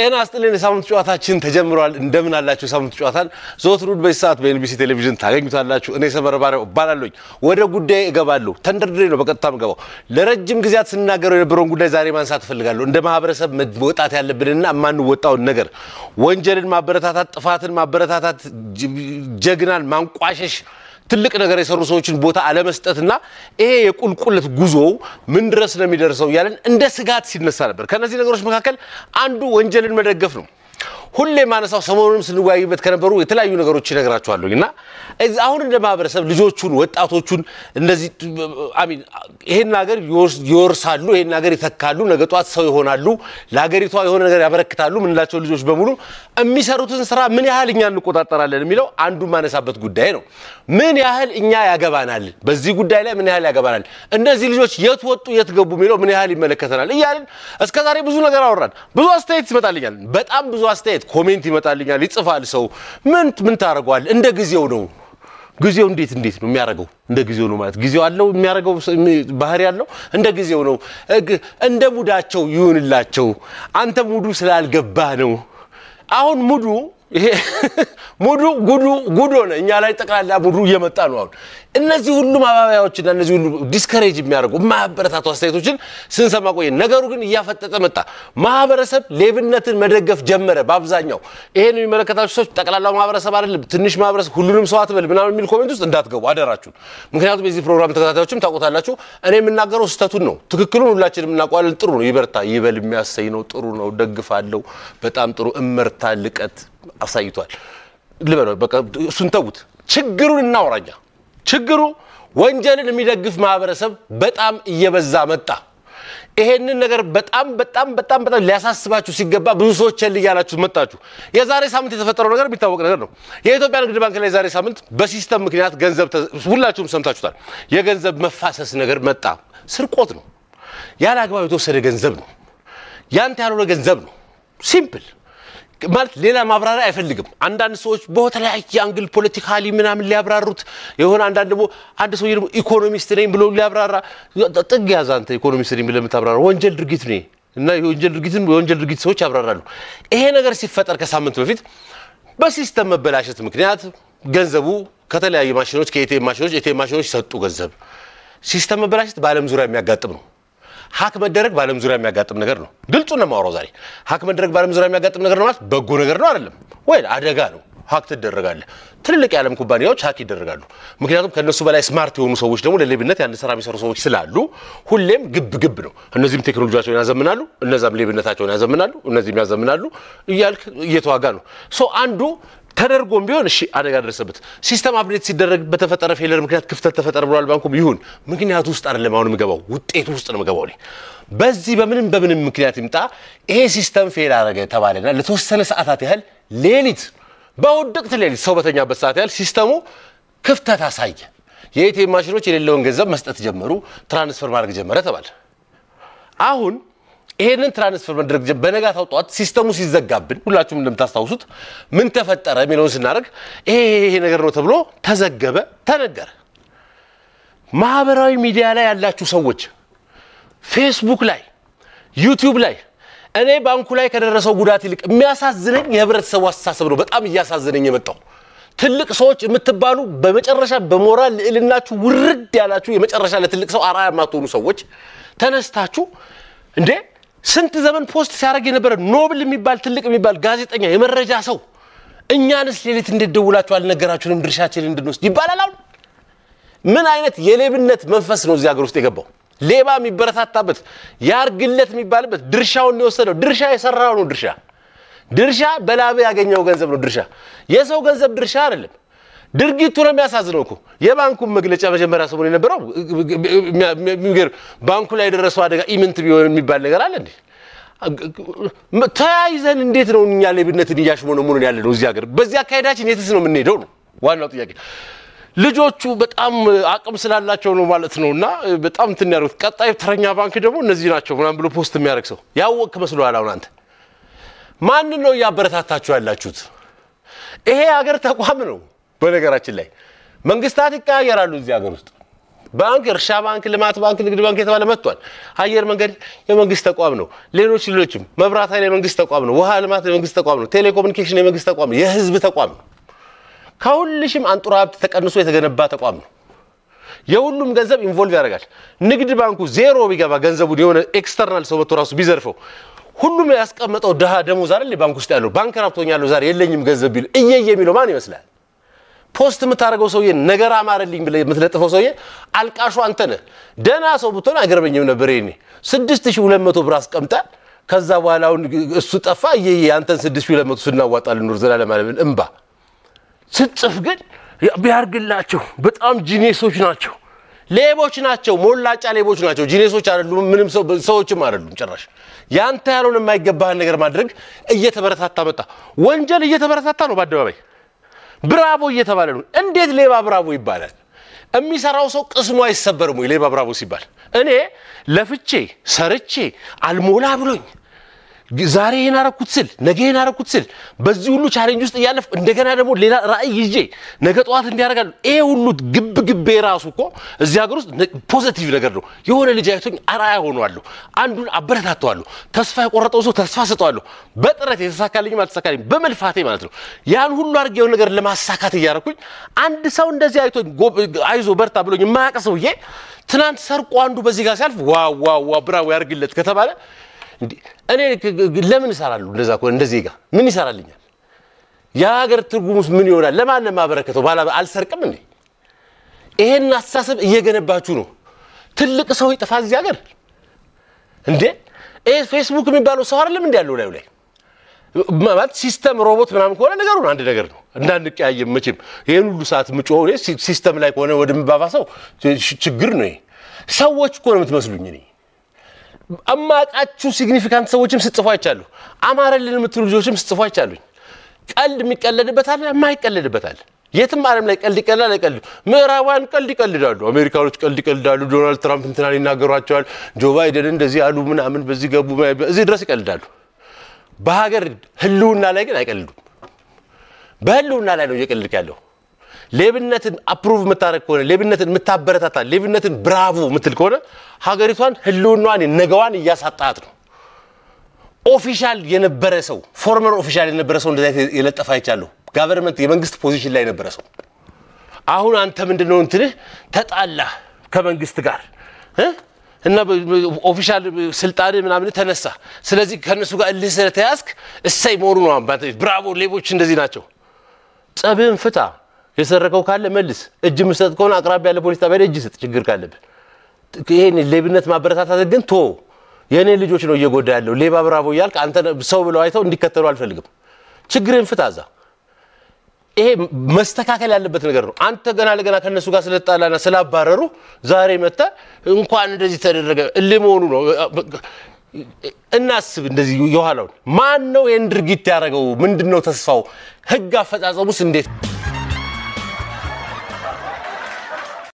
ጤና ስጥልን። የሳምንት ጨዋታችን ተጀምሯል። እንደምን አላችሁ? የሳምንት ጨዋታን ዘወትር እሑድ በዚህ ሰዓት በኤንቢሲ ቴሌቪዥን ታገኙታላችሁ። እኔ ሰመረ ባሪያው ወደ ጉዳይ እገባለሁ። ተንደርድሬ ነው በቀጥታ የምገባው። ለረጅም ጊዜያት ስናገረው የነበረውን ጉዳይ ዛሬ ማንሳት እፈልጋለሁ። እንደ ማህበረሰብ መወጣት ያለብንና የማንወጣውን ነገር ወንጀልን ማበረታታት፣ ጥፋትን ማበረታታት፣ ጀግናን ማንቋሸሽ ትልቅ ነገር የሰሩ ሰዎችን ቦታ አለመስጠትና ይሄ የቁልቁለት ጉዞ ምን ድረስ ነው የሚደርሰው እያለን እንደ ስጋት ሲነሳ ነበር። ከነዚህ ነገሮች መካከል አንዱ ወንጀልን መደገፍ ነው። ሁሌ ማነሳው ሰሞኑንም ስንወያዩበት ከነበሩ የተለያዩ ነገሮች ይነግራችኋለሁ እና አሁን እንደ ማህበረሰብ ልጆቹን፣ ወጣቶቹን እንደዚህ አሚን ይሄን ሀገር ይወርሳሉ፣ ይሄን ሀገር ይተካሉ፣ ነገ ጠዋት ሰው ይሆናሉ፣ ለሀገሪቷ የሆነ ነገር ያበረክታሉ ምንላቸው ልጆች በሙሉ የሚሰሩትን ስራ ምን ያህል እኛ እንቆጣጠራለን የሚለው አንዱ ማነሳበት ጉዳይ ነው። ምን ያህል እኛ ያገባናል፣ በዚህ ጉዳይ ላይ ምን ያህል ያገባናል፣ እነዚህ ልጆች የት ወጡ የት ገቡ የሚለው ምን ያህል ይመለከተናል እያልን እስከዛሬ ብዙ ነገር አወራን። ብዙ አስተያየት ይመጣልኛል፣ በጣም ብዙ አስተያየት አስተያየት ኮሜንት ይመጣልኛል፣ ይጽፋል ሰው። ምን ምን ታደርገዋል? እንደ ጊዜው ነው። ጊዜው እንዴት እንዴት ነው የሚያደርገው? እንደ ጊዜው ነው ማለት ጊዜው አለው የሚያደርገው ባህሪ ያለው እንደ ጊዜው ነው። እንደ ሙዳቸው ይሁንላቸው። አንተ ሙዱ ስላልገባህ ነው አሁን ሙዱ ይሄ ሙዱ ጉዱ ጉዶ ነ እኛ ላይ ጠቅላላ ሙዱ እየመጣ ነው። አሁን እነዚህ ሁሉ ማባቢያዎችና እነዚህ ሁሉ ዲስከሬጅ የሚያደርጉ ማበረታቱ አስተያየቶችን ስንሰማ ቆየ። ነገሩ ግን እያፈጠጠ መጣ። ማህበረሰብ ሌብነትን መደገፍ ጀመረ። በአብዛኛው ይሄን የሚመለከታቸው ሰዎች ጠቅላላው ማህበረሰብ አይደለም፣ ትንሽ ማህበረሰብ፣ ሁሉንም ሰው አትበል ምናምን የሚል ኮሜንት ውስጥ እንዳትገቡ አደራችሁን። ምክንያቱም የዚህ ፕሮግራም ተከታታዮችም ታውቁታላችሁ። እኔ የምናገረው ስህተቱን ነው። ትክክሉን ሁላችንም እናውቀዋለን። ጥሩ ነው፣ ይበርታ፣ ይበል የሚያሰኝ ነው። ጥሩ ነው፣ ደግፋለሁ። በጣም ጥሩ እመርታ፣ ልቀት አሳይቷል። ልበለው በቃ እሱን ተዉት። ችግሩን እናወራኛ ችግሩ ወንጀልን የሚደግፍ ማህበረሰብ በጣም እየበዛ መጣ። ይሄንን ነገር በጣም በጣም በጣም በጣም ሊያሳስባችሁ ሲገባ ብዙ ሰዎች ቸል እያላችሁ መጣችሁ። የዛሬ ሳምንት የተፈጠረው ነገር የሚታወቅ ነገር ነው። የኢትዮጵያ ንግድ ባንክ ላይ የዛሬ ሳምንት በሲስተም ምክንያት ገንዘብ ሁላችሁም ሰምታችሁታል። የገንዘብ መፋሰስ ነገር መጣ። ስርቆት ነው። ያለ አግባብ የተወሰደ ገንዘብ ነው። ያንተ ያልሆነ ገንዘብ ነው። ሲምፕል ማለት ሌላ ማብራሪያ አይፈልግም። አንዳንድ ሰዎች በተለያየ አንግል ፖለቲካሊ ምናምን ሊያብራሩት የሆነ አንዳንድ ደግሞ አንድ ሰው ደግሞ ኢኮኖሚስት ነኝ ብሎ ሊያብራራ ጥግ ያዝ አንተ ኢኮኖሚስት ነኝ ብለህ የምታብራራው ወንጀል ድርጊት ነው እና የወንጀል ድርጊትን የወንጀል ድርጊት ሰዎች ያብራራሉ። ይሄ ነገር ሲፈጠር ከሳምንት በፊት በሲስተም መበላሸት ምክንያት ገንዘቡ ከተለያዩ ማሽኖች ከኤቲኤም ማሽኖች ኤቲኤም ማሽኖች ሰጡ ገንዘብ ሲስተም መበላሸት በዓለም ዙሪያ የሚያጋጥም ነው። ሀክ መደረግ በዓለም ዙሪያ የሚያጋጥም ነገር ነው። ግልጹ ነው የማወራው ዛሬ። ሀክ መደረግ በዓለም ዙሪያ የሚያጋጥም ነገር ነው ማለት በጎ ነገር ነው አይደለም ወይ? አደጋ ነው። ሀክ ትደረጋለህ። ትልልቅ የዓለም ኩባንያዎች ሀክ ይደረጋሉ። ምክንያቱም ከእነሱ በላይ ስማርት የሆኑ ሰዎች ደግሞ ለሌብነት ያን ስራ የሚሰሩ ሰዎች ስላሉ ሁሌም ግብ ግብ ነው። እነዚህም ቴክኖሎጂቸውን ያዘምናሉ፣ እነዛም ሌብነታቸውን ያዘምናሉ፣ እነዚህም ያዘምናሉ እያልክ እየተዋጋ ነው። ሶ አንዱ ተደርጎም ቢሆን እሺ አደጋ ደረሰበት ሲስተም አፕዴት ሲደረግ በተፈጠረ ፌለር ምክንያት ክፍተት ተፈጠረ ብሏል። ባንኩም ይሁን ምክንያቱ ውስጥ አይደለም አሁን የምገባው ውጤቱ ውስጥ ነው የምገባው። በዚህ በምንም በምንም ምክንያት ይምጣ ይሄ ሲስተም ፌል አደረገ ተባለና ለተወሰነ ሰዓታት ያህል ሌሊት፣ በውድቅት ሌሊት ሰው በተኛበት ሰዓት ያህል ሲስተሙ ክፍተት አሳየ። የኤቲኤም ማሽኖች የሌለውን ገንዘብ መስጠት ጀመሩ፣ ትራንስፈር ማድረግ ጀመረ ተባለ አሁን ይሄንን ትራንስፈር መድረግ በነጋታው ጠዋት ሲስተሙ ሲዘጋብን ሁላችሁም እንደምታስታውሱት ምን ተፈጠረ የሚለውን ስናደርግ ይሄ ይሄ ነገር ነው ተብሎ ተዘገበ፣ ተነገረ። ማህበራዊ ሚዲያ ላይ ያላችሁ ሰዎች ፌስቡክ ላይ፣ ዩቲዩብ ላይ እኔ ባንኩ ላይ ከደረሰው ጉዳት ይልቅ የሚያሳዝነኝ የህብረተሰቡ አስተሳሰብ ነው። በጣም እያሳዝነኝ የመጣው ትልቅ ሰዎች የምትባሉ በመጨረሻ በሞራል ልዕልናችሁ ውርድ ያላችሁ የመጨረሻ ለትልቅ ሰው አርአያ የማትሆኑ ሰዎች ተነስታችሁ እንዴ ስንት ዘመን ፖስት ሲያደርግ የነበረ ኖብል የሚባል ትልቅ የሚባል ጋዜጠኛ የመረጃ ሰው እኛንስ ሌሊት እንዴት አልነገራችሁንም ድርሻችን እንድንወስድ ይባላል። አሁን ምን አይነት የሌብነት መንፈስ ነው እዚህ ሀገር ውስጥ የገባው? ሌባ የሚበረታታበት ያርግለት የሚባልበት ድርሻውን የወሰደው ድርሻ የሰራው ነው ድርሻ ድርሻ በላብ ያገኘው ገንዘብ ነው ድርሻ የሰው ገንዘብ ድርሻ አይደለም። ድርጊቱ ነው የሚያሳዝነው እኮ የባንኩን መግለጫ መጀመሪያ ሰሞኑን የነበረው ባንኩ ላይ የደረሰው አደጋ ኢምንት ቢሆን የሚባል ነገር አለ እንዴ? ተያይዘን እንዴት ነው እኛ ሌብነትን እያሽሞነሙን ያለ ነው እዚህ ሀገር? በዚህ አካሄዳችን የትስ ነው የምንሄደው ነው ዋናው ጥያቄ። ልጆቹ በጣም አቅም ስላላቸው ነው ማለት ነው። እና በጣም እንትን ያደርጉት ቀጣይ ተረኛ ባንክ ደግሞ እነዚህ ናቸው ምናም ብሎ ፖስት የሚያደርግ ሰው ያወቅ መስሎሃል? አሁን አንተ ማንን ነው እያበረታታችሁ ያላችሁት? ይሄ ሀገር ተቋም ነው። በነገራችን ላይ መንግስታት ይቀያየራሉ እዚህ ሀገር ውስጥ ባንክ፣ እርሻ ባንክ፣ ልማት ባንክ፣ ንግድ ባንክ የተባለ መጥቷል። አየር መንገድ የመንግስት ተቋም ነው። ሌሎች ሌሎችም መብራት ኃይል የመንግስት ተቋም ነው። ውሃ ልማት የመንግስት ተቋም ነው። ቴሌኮሙኒኬሽን የመንግስት ተቋም ነው። የህዝብ ተቋም ነው። ከሁልሽም አንጡር ሀብት ተቀንሶ የተገነባ ተቋም ነው። የሁሉም ገንዘብ ኢንቮልቭ ያደርጋል። ንግድ ባንኩ ዜሮ ቢገባ ገንዘቡን የሆነ ኤክስተርናል ሰው መጥቶ ራሱ ቢዘርፈው ሁሉም ያስቀመጠው ድሃ ደሞዝ አይደል ባንክ ውስጥ ያለው ባንክ ራብቶኛለሁ ዛሬ የለኝም ገንዘብ ቢል እየየ የሚለው ማን ይመስላል? ፖስት የምታደርገው ሰውዬ ነገር አማረልኝ ብለህ የምትለጥፈው ሰውዬ አልቃሹ አንተ ነህ። ደህና ሰው ብትሆን አይገርመኝም ነበር። ኔ መቶ ብር አስቀምጠህ ከዛ በኋላ አሁን እሱ ጠፋ እየ አንተን ስድስት ሁለት መቶ ስናዋጣ ልኖር ዘላለም አለምን እምባ ስጽፍ ግን ቢያርግላቸው በጣም ጂኔሶች ናቸው፣ ሌቦች ናቸው፣ ሞላጫ ሌቦች ናቸው። ጂኔሶች አይደሉም፣ ምንም ሰዎችም አይደሉም ጭራሽ። ያንተ ያለውን የማይገባህን ነገር ማድረግ እየተበረታታ መጣ። ወንጀል እየተበረታታ ነው በአደባባይ ብራቮ እየተባለ ነው። እንዴት ሌባ ብራቮ ይባላል? የሚሰራው ሰው ቅስሙ አይሰበርም ወይ? ሌባ ብራቮ ሲባል እኔ ለፍቼ ሰርቼ አልሞላ ብሎኝ ዛሬ ይህን አረኩት ስል ነገ ይህን አረኩት ስል በዚህ ሁሉ ቻሌንጅ ውስጥ እያለፍ እንደገና ደግሞ ሌላ ራዕይ ይዤ ነገ ጠዋት እንዲያደርጋሉ ይሄ ሁሉ ግብ ግቤ ራሱ እኮ እዚህ ሀገር ውስጥ ፖዘቲቭ ነገር ነው። የሆነ ልጅ አይቶኝ አርአያ ሆኗለሁ። አንዱን አበረታተዋለሁ። ተስፋ የቆረጠው ሰው ተስፋ ሰጠዋለሁ። በጥረት የተሳካልኝ አልተሳካልኝም በመልፋቴ ማለት ነው። ያን ሁሉ አድርጌ የሆነ ነገር ለማሳካት እያረኩኝ አንድ ሰው እንደዚህ አይቶኝ አይዞ በርታ ብሎኝ የማያውቅ ሰውዬ ትናንት ሰርቆ አንዱ በዚህ ጋር ሲያልፍ ዋው ዋው ብራው ያርግለት ከተባለ እኔ ለምን እሰራለሁ? እንደዛ ከሆነ እንደ ዜጋ ምን ይሰራልኛል? የሀገር ትርጉሙስ ምን ይሆናል? ለማን የማበረከተው? አልሰርቅም እንዴ? ይሄን አስተሳሰብ እየገነባችሁ ነው። ትልቅ ሰው ይጥፋ እዚህ ሀገር እንዴ? ይሄ ፌስቡክ የሚባለው ሰው አይደለም እንዲ ያለው ላዩ ላይ ማለት ሲስተም ሮቦት ምናምን ከሆነ ነገሩን አንድ ነገር ነው። እንዳንቀያየም መቼም ይህን ሁሉ ሰዓት ምጮ ሲስተም ላይ ከሆነ ወደ ምባባ ሰው ችግር ነው። ሰዎች እኮ ነው የምትመስሉኝ እኔ እማውቃችሁ ሲግኒፊካንት ሰዎችም ስጽፉ አይቻሉ። አማረልን የምትሉ ልጆችም ስጽፉ አይቻሉኝ። ቀልድ የሚቀለድበታል፣ የማይቀለድበታል። የትም ዓለም ላይ ቀልድ ይቀላል አይቀልዱ። ምዕራባውያን ቀልድ ይቀልዳሉ፣ አሜሪካኖች ቀልድ ይቀልዳሉ። ዶናልድ ትራምፕ እንትናን ይናገሯቸዋል፣ ጆ ባይደን እንደዚህ አሉ ምናምን፣ በዚህ ገቡ፣ እዚህ ድረስ ይቀልዳሉ። በሀገር ህልውና ላይ ግን አይቀልዱም። በህልውና ላይ ነው እየቀልድክ ያለው። ሌብነትን አፕሩቭ የምታደረግ ከሆነ ሌብነትን የምታበረታታ ሌብነትን ብራቮ የምትል ከሆነ ሀገሪቷን ህልውናዋን ነገዋን እያሳጣት ነው። ኦፊሻል የነበረ ሰው ፎርመር ኦፊሻል የነበረ ሰው እንደዚ የለጠፋ ይቻለሁ። ጋቨርንመንት የመንግስት ፖዚሽን ላይ የነበረ ሰው አሁን አንተ ምንድነው እንትንህ ተጣላ ከመንግስት ጋር እና ኦፊሻል ስልጣን ምናምን ተነሳ። ስለዚህ ከእነሱ ጋር እልህ ስለተያዝክ እሰይ መሆኑ ነው። ብራቮ ሌቦች እንደዚህ ናቸው። ጸብህን ፍታ። የሰረቀው ካለ መልስ። እጅ ምሰጥ ከሆነ አቅራቢ ያለ ፖሊስ ጣቢያ እጅ ስጥ፣ ችግር ካለብን። ይሄን ሌብነት ማበረታታት ግን ቶ የእኔ ልጆች ነው እየጎዳ ያለው ሌባ ብራቦ እያልክ አንተ ሰው ብለው አይተው እንዲከተሉ አልፈልግም። ችግርን ፍታ ይሄ መስተካከል ያለበት ነገር ነው። አንተ ገና ለገና ከነሱ ጋር ስለጣላና ስላባረሩ ዛሬ መጣ እንኳን እንደዚህ ተደረገ እልህ መሆኑ ነው። እናስብ እንደዚህ የኋላውን ማን ነው ይህን ድርጊት ያደረገው? ምንድን ነው ተስፋው? ህግ አፈጻጸሙስ እንዴት